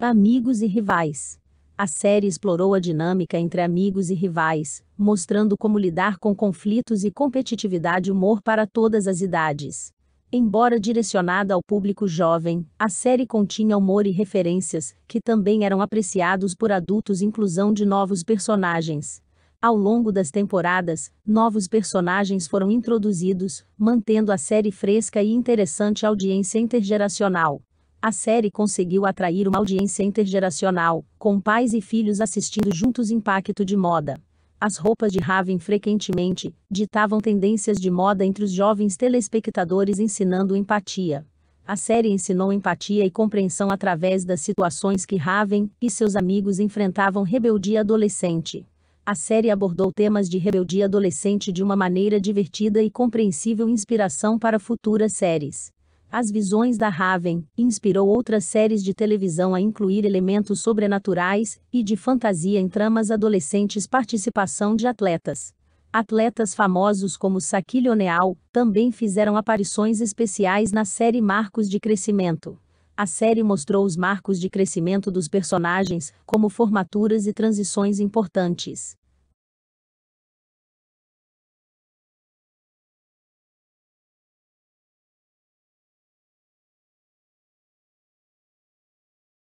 Amigos e rivais. A série explorou a dinâmica entre amigos e rivais, mostrando como lidar com conflitos e competitividade humor para todas as idades. Embora direcionada ao público jovem, a série continha humor e referências, que também eram apreciados por adultos inclusão de novos personagens. Ao longo das temporadas, novos personagens foram introduzidos, mantendo a série fresca e interessante audiência intergeracional. A série conseguiu atrair uma audiência intergeracional, com pais e filhos assistindo juntos Impacto de Moda. As roupas de Raven frequentemente ditavam tendências de moda entre os jovens telespectadores ensinando empatia. A série ensinou empatia e compreensão através das situações que Raven e seus amigos enfrentavam rebeldia adolescente. A série abordou temas de rebeldia adolescente de uma maneira divertida e compreensível inspiração para futuras séries. As Visões da Raven inspirou outras séries de televisão a incluir elementos sobrenaturais e de fantasia em tramas adolescentes. Participação de atletas. Atletas famosos como Saki Leoneal também fizeram aparições especiais na série Marcos de Crescimento. A série mostrou os marcos de crescimento dos personagens, como formaturas e transições importantes.